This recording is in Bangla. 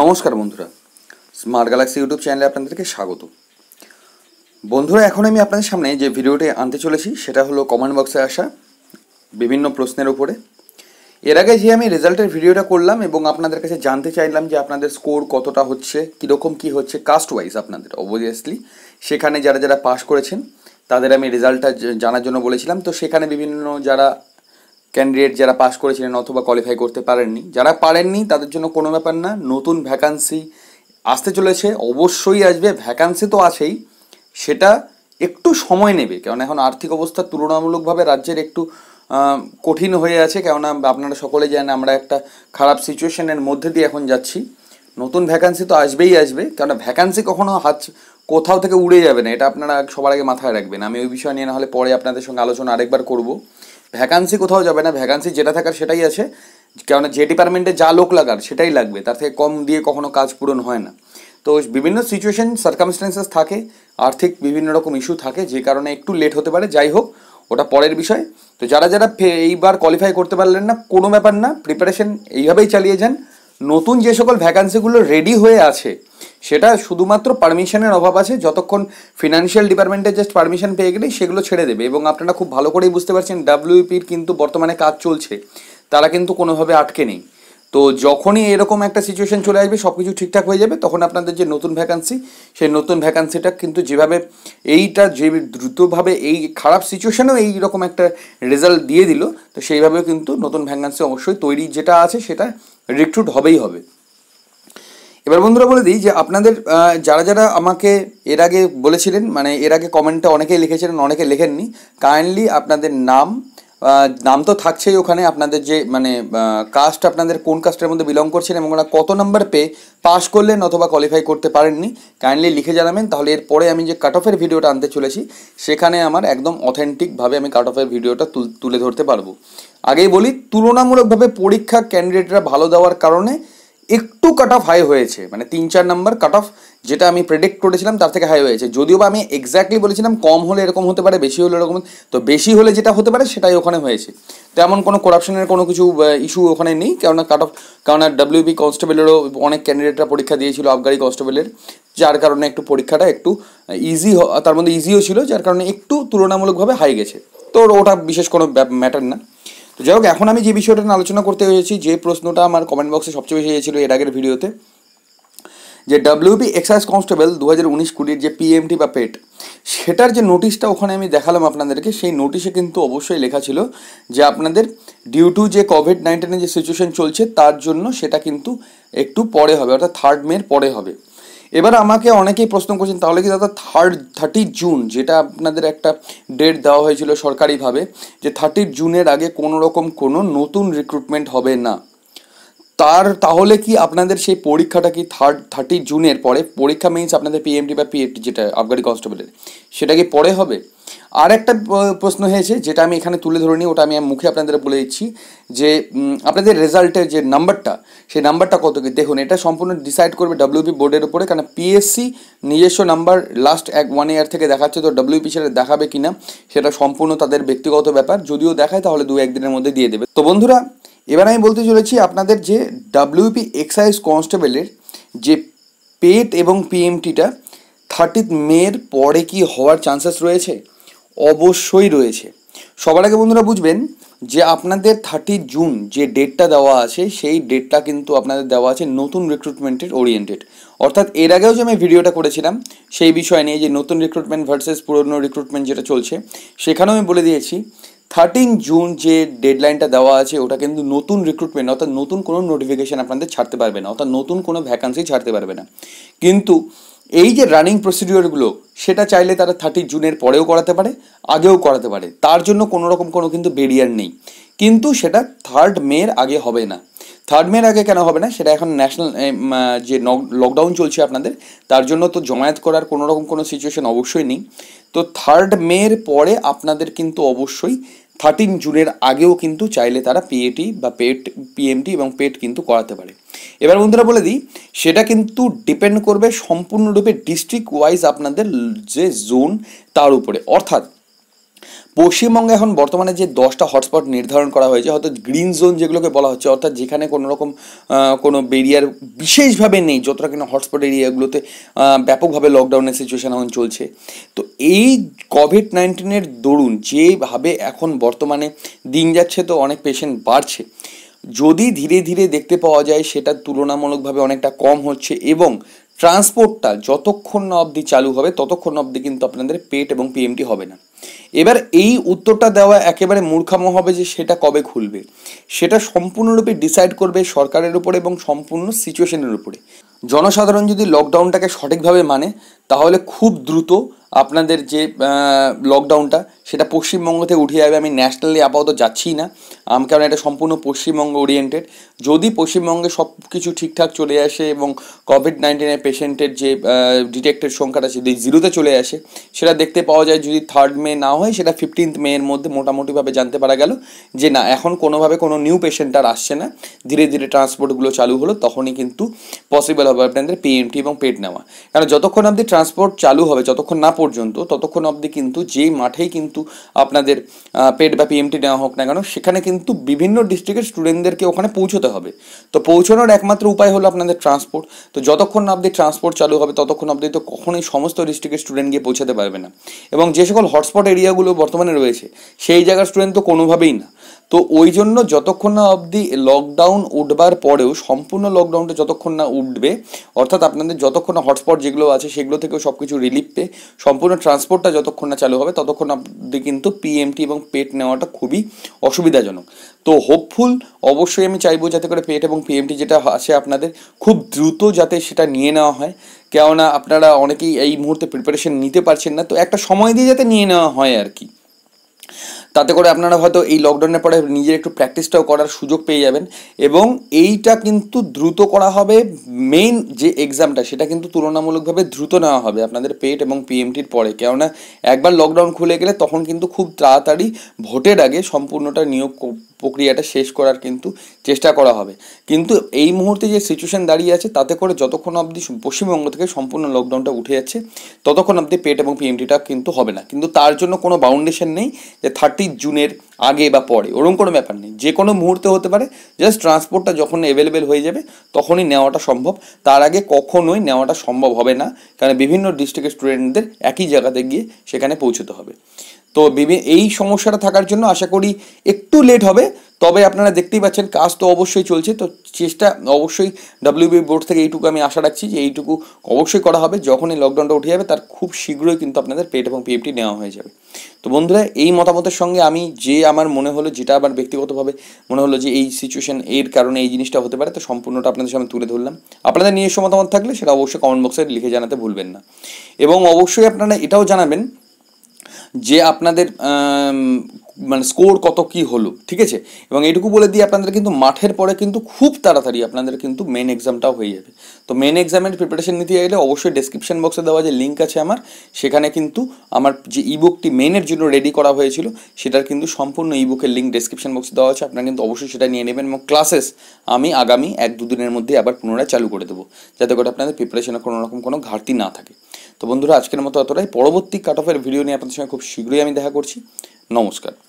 নমস্কার বন্ধুরা স্মার্ট গ্যালাক্সি ইউটিউব চ্যানেলে আপনাদেরকে স্বাগত বন্ধুরা এখন আমি আপনাদের সামনে যে ভিডিওটি আনতে চলেছি সেটা হলো কমেন্ট বক্সে আসা বিভিন্ন প্রশ্নের উপরে এর আগে যে আমি রেজাল্টের ভিডিওটা করলাম এবং আপনাদের কাছে জানতে চাইলাম যে আপনাদের স্কোর কতটা হচ্ছে কীরকম কি হচ্ছে কাস্ট ওয়াইজ আপনাদের অবভিয়াসলি সেখানে যারা যারা পাস করেছেন তাদের আমি রেজাল্টটা জানার জন্য বলেছিলাম তো সেখানে বিভিন্ন যারা ক্যান্ডিডেট যারা পাস করেছিলেন অথবা কোয়ালিফাই করতে পারেননি যারা পারেননি তাদের জন্য কোনো ব্যাপার না নতুন ভ্যাকান্সি আসতে চলেছে অবশ্যই আসবে ভ্যাকান্সি তো আছেই সেটা একটু সময় নেবে কারণ এখন আর্থিক অবস্থা তুলনামূলকভাবে রাজ্যের একটু কঠিন হয়ে আছে কেননা আপনারা সকলে জানেন আমরা একটা খারাপ সিচুয়েশনের মধ্যে দিয়ে এখন যাচ্ছি নতুন ভ্যাকান্সি তো আসবেই আসবে কেননা ভ্যাকান্সি কখনো হাত কোথাও থেকে উড়ে যাবে না এটা আপনারা সবার আগে মাথায় রাখবেন আমি ওই বিষয় নিয়ে না হলে পরে আপনাদের সঙ্গে আলোচনা আরেকবার করবো ভ্যাকান্সি কোথাও যাবে না ভ্যাকান্সি যেটা থাকার সেটাই আছে কেননা যে ডিপার্টমেন্টে যা লোক লাগার সেটাই লাগবে তার থেকে কম দিয়ে কখনো কাজ পূরণ হয় না তো বিভিন্ন সিচুয়েশন সার্কামস্ট্যান্সেস থাকে আর্থিক বিভিন্ন রকম ইস্যু থাকে যে কারণে একটু লেট হতে পারে যাই হোক ওটা পরের বিষয় তো যারা যারা এইবার কোয়ালিফাই করতে পারলেন না কোনো ব্যাপার না প্রিপারেশন এইভাবেই চালিয়ে যান নতুন যে সকল ভ্যাকান্সিগুলো রেডি হয়ে আছে সেটা শুধুমাত্র পারমিশনের অভাব আছে যতক্ষণ ফিনান্সিয়াল ডিপার্টমেন্টে জাস্ট পারমিশন পেয়ে গেলেই সেগুলো ছেড়ে দেবে এবং আপনারা খুব ভালো করেই বুঝতে পারছেন ডাব্লিউপির কিন্তু বর্তমানে কাজ চলছে তারা কিন্তু কোনোভাবে আটকে নেই তো যখনই এরকম একটা সিচুয়েশন চলে আসবে সব কিছু ঠিকঠাক হয়ে যাবে তখন আপনাদের যে নতুন ভ্যাকান্সি সেই নতুন ভ্যাকান্সিটা কিন্তু যেভাবে এইটা যে দ্রুতভাবে এই খারাপ সিচুয়েশানেও এই রকম একটা রেজাল্ট দিয়ে দিল তো সেইভাবেও কিন্তু নতুন ভ্যাকান্সি অবশ্যই তৈরি যেটা আছে সেটা রিক্রুট হবেই হবে এবার বন্ধুরা বলে দিই যে আপনাদের যারা যারা আমাকে এর আগে বলেছিলেন মানে এর আগে কমেন্টটা অনেকেই লিখেছিলেন অনেকে লেখেননি কাইন্ডলি আপনাদের নাম নাম তো থাকছেই ওখানে আপনাদের যে মানে কাস্ট আপনাদের কোন কাস্টের মধ্যে বিলং করছেন এবং ওরা কত নাম্বার পেয়ে পাস করলেন অথবা কোয়ালিফাই করতে পারেননি কাইন্ডলি লিখে জানাবেন তাহলে এরপরে আমি যে কাট অফের ভিডিওটা আনতে চলেছি সেখানে আমার একদম অথেন্টিকভাবে আমি কাট অফের ভিডিওটা তুলে ধরতে পারবো আগেই বলি তুলনামূলকভাবে পরীক্ষা ক্যান্ডিডেটরা ভালো দেওয়ার কারণে একটু কাট অফ হাই হয়েছে মানে তিন চার নম্বর কাট অফ যেটা আমি প্রেডিক্ট করেছিলাম তার থেকে হাই হয়েছে যদিও বা আমি এক্স্যাক্টলি বলেছিলাম কম হলে এরকম হতে পারে বেশি হলে এরকম তো বেশি হলে যেটা হতে পারে সেটাই ওখানে হয়েছে তেমন কোনো করাপশনের কোনো কিছু ইস্যু ওখানে নেই কেননা কাট অফ কেননা ডাব্লিউবি কনস্টেবলেরও অনেক ক্যান্ডিডেটরা পরীক্ষা দিয়েছিল আবগারি কনস্টেবলের যার কারণে একটু পরীক্ষাটা একটু ইজি তার মধ্যে ইজিও ছিল যার কারণে একটু তুলনামূলকভাবে হাই গেছে তো ওটা বিশেষ কোনো ম্যাটার না তো যাই হোক এখন আমি যে বিষয়টা নিয়ে আলোচনা করতে হয়েছি যে প্রশ্নটা আমার কমেন্ট বক্সে সবচেয়ে বেশি হয়েছিল এর আগের ভিডিওতে যে ডাব্লিউপি এক্সাইজ কনস্টেবল দু হাজার উনিশ কুড়ির যে পিএমটি বা পেট e সেটার যে নোটিশটা ওখানে আমি দেখালাম আপনাদেরকে সেই নোটিশে কিন্তু অবশ্যই লেখা ছিল যে আপনাদের ডিউ টু যে কোভিড নাইন্টিনের যে সিচুয়েশন চলছে তার জন্য সেটা কিন্তু একটু পরে হবে অর্থাৎ থার্ড মের পরে হবে এবার আমাকে অনেকেই প্রশ্ন করছেন তাহলে কি দাদা থার্ড থার্টি জুন যেটা আপনাদের একটা ডেট দেওয়া হয়েছিল সরকারিভাবে যে থার্টি জুনের আগে কোনো রকম কোনো নতুন রিক্রুটমেন্ট হবে না তার তাহলে কি আপনাদের সেই পরীক্ষাটা কি থার্ড থার্টি জুনের পরে পরীক্ষা মিনস আপনাদের পিএমডি বা পিএফটি যেটা আফগানি কনস্টেবলের সেটা কি পরে হবে আর একটা প্রশ্ন হয়েছে যেটা আমি এখানে তুলে ধরে নিই ওটা আমি মুখে আপনাদের বলে দিচ্ছি যে আপনাদের রেজাল্টের যে নাম্বারটা সেই নাম্বারটা কত কি দেখুন এটা সম্পূর্ণ ডিসাইড করবে ডাব্লিউপি বোর্ডের উপরে কারণ পিএসসি নিজস্ব নাম্বার লাস্ট এক ওয়ান ইয়ার থেকে দেখাচ্ছে তো ডাব্লিউপি সেটা দেখাবে কি না সেটা সম্পূর্ণ তাদের ব্যক্তিগত ব্যাপার যদিও দেখায় তাহলে দু একদিনের মধ্যে দিয়ে দেবে তো বন্ধুরা এবার আমি বলতে চলেছি আপনাদের যে ডাব্লিউপি এক্সাইজ কনস্টেবলের যে পেট এবং পিএমটিটা থার্টিথ মের পরে কি হওয়ার চান্সেস রয়েছে অবশ্যই রয়েছে সবার আগে বন্ধুরা বুঝবেন যে আপনাদের থার্টি জুন যে ডেটটা দেওয়া আছে সেই ডেটটা কিন্তু আপনাদের দেওয়া আছে নতুন রিক্রুটমেন্টের ওরিয়েন্টেড অর্থাৎ এর আগেও যে আমি ভিডিওটা করেছিলাম সেই বিষয় নিয়ে যে নতুন রিক্রুটমেন্ট ভার্সেস পুরনো রিক্রুটমেন্ট যেটা চলছে সেখানেও আমি বলে দিয়েছি থার্টিন জুন যে ডেডলাইনটা দেওয়া আছে ওটা কিন্তু নতুন রিক্রুটমেন্ট অর্থাৎ নতুন কোনো নোটিফিকেশান আপনাদের ছাড়তে পারবে না অর্থাৎ নতুন কোনো ভ্যাকান্সি ছাড়তে পারবে না কিন্তু এই যে রানিং প্রসিডিওরগুলো সেটা চাইলে তারা থার্টি জুনের পরেও করাতে পারে আগেও করাতে পারে তার জন্য কোনো রকম কোনো কিন্তু বেরিয়ার নেই কিন্তু সেটা থার্ড মের আগে হবে না থার্ড মের আগে কেন হবে না সেটা এখন ন্যাশনাল যে লকডাউন চলছে আপনাদের তার জন্য তো জমায়েত করার কোনো রকম কোনো সিচুয়েশন অবশ্যই নেই তো থার্ড মের পরে আপনাদের কিন্তু অবশ্যই থার্টিন জুনের আগেও কিন্তু চাইলে তারা পিএটি বা পেট পিএমটি এবং পেট কিন্তু করাতে পারে এবার বন্ধুরা বলে দিই সেটা কিন্তু ডিপেন্ড করবে সম্পূর্ণরূপে ডিস্ট্রিক্ট ওয়াইজ আপনাদের যে জোন তার উপরে অর্থাৎ পশ্চিমবঙ্গে এখন বর্তমানে যে দশটা হটস্পট নির্ধারণ করা হয়েছে অর্থাৎ গ্রিন জোন যেগুলোকে বলা হচ্ছে অর্থাৎ যেখানে কোনোরকম কোনো বেরিয়ার বিশেষভাবে নেই যতটা কিনা হটস্পট এরিয়াগুলোতে ব্যাপকভাবে লকডাউনের সিচুয়েশান এখন চলছে তো এই কোভিড নাইন্টিনের দরুন যেভাবে এখন বর্তমানে দিন যাচ্ছে তো অনেক পেশেন্ট বাড়ছে যদি ধীরে ধীরে দেখতে পাওয়া যায় সেটা তুলনামূলকভাবে অনেকটা কম হচ্ছে এবং ট্রান্সপোর্টটা যতক্ষণ না অবধি চালু হবে ততক্ষণ অবধি কিন্তু আপনাদের পেট এবং পিএমটি হবে না এবার এই উত্তরটা দেওয়া একেবারে মূর্খামো হবে যে সেটা কবে খুলবে সেটা সম্পূর্ণরূপে ডিসাইড করবে সরকারের উপরে এবং সম্পূর্ণ সিচুয়েশনের উপরে জনসাধারণ যদি লকডাউনটাকে সঠিকভাবে মানে তাহলে খুব দ্রুত আপনাদের যে লকডাউনটা সেটা পশ্চিমবঙ্গ থেকে উঠে যাবে আমি ন্যাশনালি আপাতত যাচ্ছি না আমি কারণ এটা সম্পূর্ণ পশ্চিমবঙ্গ ওরিয়েন্টেড যদি পশ্চিমবঙ্গে সব কিছু ঠিকঠাক চলে আসে এবং কোভিড নাইন্টিনের পেশেন্টের যে ডিটেক্টেড সংখ্যাটা যদি জিরোতে চলে আসে সেটা দেখতে পাওয়া যায় যদি থার্ড মে না হয় সেটা ফিফটিন্থ মেয়ের মধ্যে মোটামুটিভাবে জানতে পারা গেল যে না এখন কোনোভাবে কোনো নিউ পেশেন্ট আর আসছে না ধীরে ধীরে ট্রান্সপোর্টগুলো চালু হলো তখনই কিন্তু পসিবল হবে আপনাদের পিএমটি এবং পেট নেওয়া কারণ যতক্ষণ অবধি ট্রান্সপোর্ট চালু হবে যতক্ষণ না পর্যন্ত ততক্ষণ অবধি কিন্তু যেই মাঠেই কিন্তু কিন্তু আপনাদের পেট ব্যাপী পিএমটি নেওয়া হোক না কেন সেখানে কিন্তু বিভিন্ন ডিস্ট্রিক্টের স্টুডেন্টদেরকে ওখানে পৌঁছতে হবে তো পৌঁছানোর একমাত্র উপায় হলো আপনাদের ট্রান্সপোর্ট তো যতক্ষণ না আপনি ট্রান্সপোর্ট চালু হবে ততক্ষণ আপনি তো কখনোই সমস্ত ডিস্ট্রিক্টের স্টুডেন্ট গিয়ে পৌঁছাতে পারবে না এবং যে সকল হটস্পট এরিয়াগুলো বর্তমানে রয়েছে সেই জায়গার স্টুডেন্ট তো কোনোভাবেই না তো ওই জন্য যতক্ষণ না অবধি লকডাউন উঠবার পরেও সম্পূর্ণ লকডাউনটা যতক্ষণ না উঠবে অর্থাৎ আপনাদের যতক্ষণ না হটস্পট যেগুলো আছে সেগুলো থেকেও সব কিছু রিলিফ পেয়ে সম্পূর্ণ ট্রান্সপোর্টটা যতক্ষণ না চালু হবে ততক্ষণ মধ্যে কিন্তু পিএমটি এবং পেট নেওয়াটা খুবই অসুবিধাজনক তো হোপফুল অবশ্যই আমি চাইবো যাতে করে পেট এবং পিএমটি যেটা আছে আপনাদের খুব দ্রুত যাতে সেটা নিয়ে নেওয়া হয় কেননা আপনারা অনেকেই এই মুহূর্তে প্রিপারেশন নিতে পারছেন না তো একটা সময় দিয়ে যাতে নিয়ে নেওয়া হয় আর কি তাতে করে আপনারা হয়তো এই লকডাউনের পরে নিজের একটু প্র্যাকটিসটাও করার সুযোগ পেয়ে যাবেন এবং এইটা কিন্তু দ্রুত করা হবে মেইন যে এক্সামটা সেটা কিন্তু তুলনামূলকভাবে দ্রুত নেওয়া হবে আপনাদের পেট এবং পিএমটির পরে কেননা একবার লকডাউন খুলে গেলে তখন কিন্তু খুব তাড়াতাড়ি ভোটের আগে সম্পূর্ণটা নিয়োগ প্রক্রিয়াটা শেষ করার কিন্তু চেষ্টা করা হবে কিন্তু এই মুহূর্তে যে সিচুয়েশান দাঁড়িয়ে আছে তাতে করে যতক্ষণ অবধি পশ্চিমবঙ্গ থেকে সম্পূর্ণ লকডাউনটা উঠে যাচ্ছে ততক্ষণ অবধি পেট এবং পিএমটিটা কিন্তু হবে না কিন্তু তার জন্য কোনো বাউন্ডেশন নেই যে থার্টি তিরিশ জুনের আগে বা পরে ওরকম কোনো ব্যাপার নেই যে কোনো মুহূর্তে হতে পারে জাস্ট ট্রান্সপোর্টটা যখন অ্যাভেলেবেল হয়ে যাবে তখনই নেওয়াটা সম্ভব তার আগে কখনোই নেওয়াটা সম্ভব হবে না কারণ বিভিন্ন ডিস্ট্রিক্টের স্টুডেন্টদের একই জায়গাতে গিয়ে সেখানে পৌঁছতে হবে তো এই সমস্যাটা থাকার জন্য আশা করি একটু লেট হবে তবে আপনারা দেখতেই পাচ্ছেন কাজ তো অবশ্যই চলছে তো চেষ্টা অবশ্যই ডাব্লিউবি বোর্ড থেকে এইটুকু আমি আশা রাখছি যে এইটুকু অবশ্যই করা হবে যখনই লকডাউনটা উঠে যাবে তার খুব শীঘ্রই কিন্তু আপনাদের পেট এবং পিএফটি নেওয়া হয়ে যাবে তো বন্ধুরা এই মতামতের সঙ্গে আমি যে আমার মনে হলো যেটা আমার ব্যক্তিগতভাবে মনে হলো যে এই সিচুয়েশান এর কারণে এই জিনিসটা হতে পারে তো সম্পূর্ণটা আপনাদের সামনে তুলে ধরলাম আপনাদের নিজস্ব মতামত থাকলে সেটা অবশ্যই কমেন্ট বক্সে লিখে জানাতে ভুলবেন না এবং অবশ্যই আপনারা এটাও জানাবেন যে আপনাদের মানে স্কোর কত কি হলো ঠিক আছে এবং এটুকু বলে দিয়ে আপনাদের কিন্তু মাঠের পরে কিন্তু খুব তাড়াতাড়ি আপনাদের কিন্তু মেন এক্সামটাও হয়ে যাবে তো মেন এক্সামের প্রিপারেশন নিতে গেলে অবশ্যই ডেসক্রিপশন বক্সে দেওয়া যে লিঙ্ক আছে আমার সেখানে কিন্তু আমার যে ইবুকটি মেনের জন্য রেডি করা হয়েছিল সেটার কিন্তু সম্পূর্ণ ইবুকের লিঙ্ক ডেসক্রিপশন বক্সে দেওয়া আছে আপনারা কিন্তু অবশ্যই সেটা নিয়ে নেবেন এবং ক্লাসেস আমি আগামী এক দুদিনের মধ্যে আবার পুনরায় চালু করে দেবো যাতে করে আপনাদের প্রিপারেশনে কোনো রকম কোনো ঘাটতি না থাকে তো বন্ধুরা আজকের মতো অতটাই পরবর্তী কাট অফের ভিডিও নিয়ে আপনাদের সঙ্গে খুব শীঘ্রই আমি দেখা করছি নমস্কার